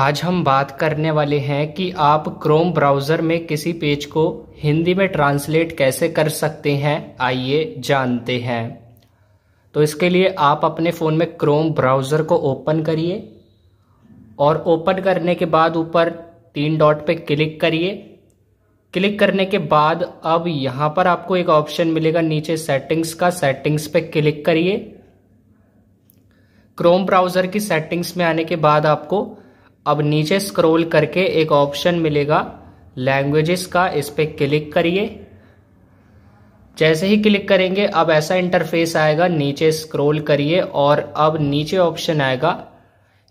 आज हम बात करने वाले हैं कि आप क्रोम ब्राउज़र में किसी पेज को हिंदी में ट्रांसलेट कैसे कर सकते हैं आइए जानते हैं तो इसके लिए आप अपने फ़ोन में क्रोम ब्राउज़र को ओपन करिए और ओपन करने के बाद ऊपर तीन डॉट पे क्लिक करिए क्लिक करने के बाद अब यहाँ पर आपको एक ऑप्शन मिलेगा नीचे सेटिंग्स का सेटिंग्स पे क्लिक करिए क्रोम ब्राउज़र की सेटिंग्स में आने के बाद आपको अब नीचे स्क्रॉल करके एक ऑप्शन मिलेगा लैंग्वेजेस का इस पर क्लिक करिए जैसे ही क्लिक करेंगे अब ऐसा इंटरफेस आएगा नीचे स्क्रॉल करिए और अब नीचे ऑप्शन आएगा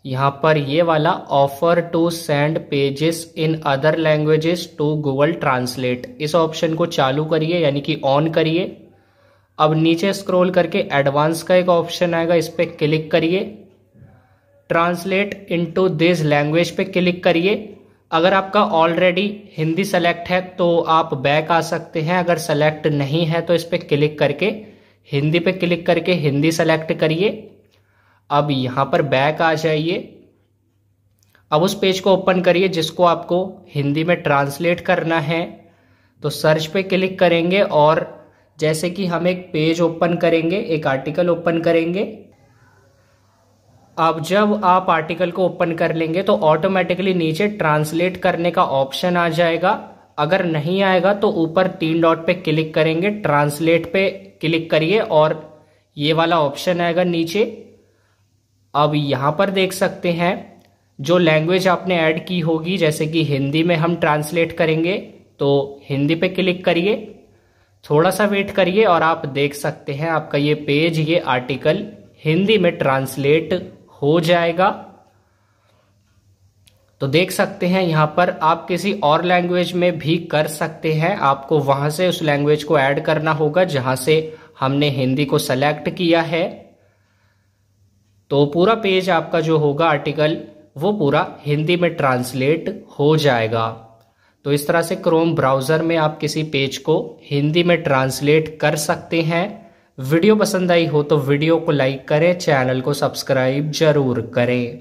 यहाँ पर ये वाला offer to send pages in other languages to Google Translate इस ऑप्शन को चालू करिए यानी कि ऑन करिए अब नीचे स्क्रॉल करके एडवांस का एक ऑप्शन आएगा इस पर क्लिक करिए ट्रांसलेट इनटू दिस लैंग्वेज पे क्लिक करिए अगर आपका ऑलरेडी हिंदी सेलेक्ट है तो आप बैक आ सकते हैं अगर सेलेक्ट नहीं है तो इस पर क्लिक करके हिंदी पे क्लिक करके हिंदी सेलेक्ट करिए अब यहाँ पर बैक आ जाइए अब उस पेज को ओपन करिए जिसको आपको हिंदी में ट्रांसलेट करना है तो सर्च पे क्लिक करेंगे और जैसे कि हम एक पेज ओपन करेंगे एक आर्टिकल ओपन करेंगे अब जब आप आर्टिकल को ओपन कर लेंगे तो ऑटोमेटिकली नीचे ट्रांसलेट करने का ऑप्शन आ जाएगा अगर नहीं आएगा तो ऊपर तीन डॉट पे क्लिक करेंगे ट्रांसलेट पे क्लिक करिए और ये वाला ऑप्शन आएगा नीचे अब यहां पर देख सकते हैं जो लैंग्वेज आपने ऐड की होगी जैसे कि हिंदी में हम ट्रांसलेट करेंगे तो हिंदी पे क्लिक करिए थोड़ा सा वेट करिए और आप देख सकते हैं आपका ये पेज ये आर्टिकल हिंदी में ट्रांसलेट हो जाएगा तो देख सकते हैं यहाँ पर आप किसी और लैंग्वेज में भी कर सकते हैं आपको वहां से उस लैंग्वेज को ऐड करना होगा जहां से हमने हिंदी को सेलेक्ट किया है तो पूरा पेज आपका जो होगा आर्टिकल वो पूरा हिंदी में ट्रांसलेट हो जाएगा तो इस तरह से क्रोम ब्राउज़र में आप किसी पेज को हिंदी में ट्रांसलेट कर सकते हैं वीडियो पसंद आई हो तो वीडियो को लाइक करें चैनल को सब्सक्राइब जरूर करें